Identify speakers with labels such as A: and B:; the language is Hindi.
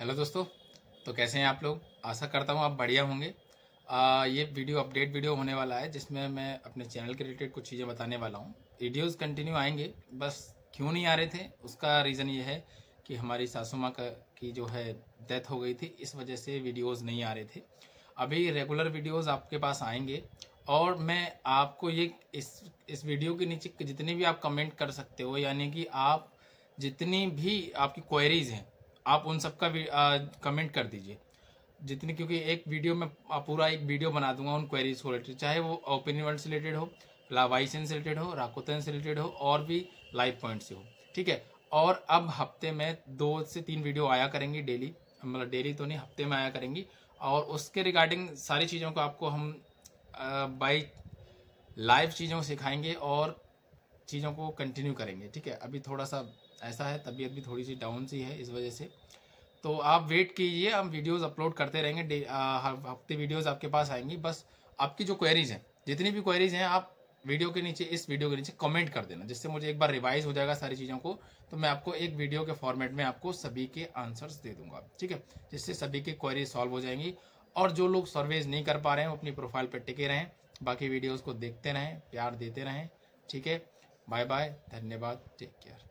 A: हेलो दोस्तों तो कैसे हैं आप लोग आशा करता हूँ आप बढ़िया होंगे आ, ये वीडियो अपडेट वीडियो होने वाला है जिसमें मैं अपने चैनल के रिलेटेड कुछ चीज़ें बताने वाला हूँ वीडियोज़ कंटिन्यू आएंगे बस क्यों नहीं आ रहे थे उसका रीज़न ये है कि हमारी सासू माँ का की जो है डेथ हो गई थी इस वजह से वीडियोज़ नहीं आ रहे थे अभी रेगुलर वीडियोज़ आपके पास आएंगे और मैं आपको ये इस इस वीडियो के नीचे जितने भी आप कमेंट कर सकते हो यानी कि आप जितनी भी आपकी क्वेरीज हैं आप उन सबका कमेंट कर दीजिए जितने क्योंकि एक वीडियो में पूरा एक वीडियो बना दूंगा उन क्वेरीज को रिलेटेड चाहे वो ओपिनियन वर्ल्ड से रिलेटेड हो लावाई से रिलेटेड हो राकोतन से रिलेटेड हो और भी लाइव पॉइंट से हो ठीक है और अब हफ्ते में दो से तीन वीडियो आया करेंगी डेली मतलब डेली तो नहीं हफ्ते में आया करेंगी और उसके रिगार्डिंग सारी चीज़ों को आपको हम बाई लाइव चीज़ों को सिखाएंगे और चीज़ों को कंटिन्यू करेंगे ठीक है अभी थोड़ा सा ऐसा है तबीयत भी थोड़ी सी डाउन सी है इस वजह से तो आप वेट कीजिए हम वीडियोस अपलोड करते रहेंगे हर हफ्ते वीडियोस आपके पास आएंगी बस आपकी जो क्वेरीज हैं जितनी भी क्वेरीज हैं आप वीडियो के नीचे इस वीडियो के नीचे कमेंट कर देना जिससे मुझे एक बार रिवाइज हो जाएगा सारी चीज़ों को तो मैं आपको एक वीडियो के फॉर्मेट में आपको सभी के आंसर्स दे दूंगा ठीक है जिससे सभी की क्वेरी सॉल्व हो जाएंगी और जो लोग सर्वेज नहीं कर पा रहे हैं अपनी प्रोफाइल पर टिके रहें बाकी वीडियोज़ को देखते रहें प्यार देते रहें ठीक है बाय बाय धन्यवाद टेक केयर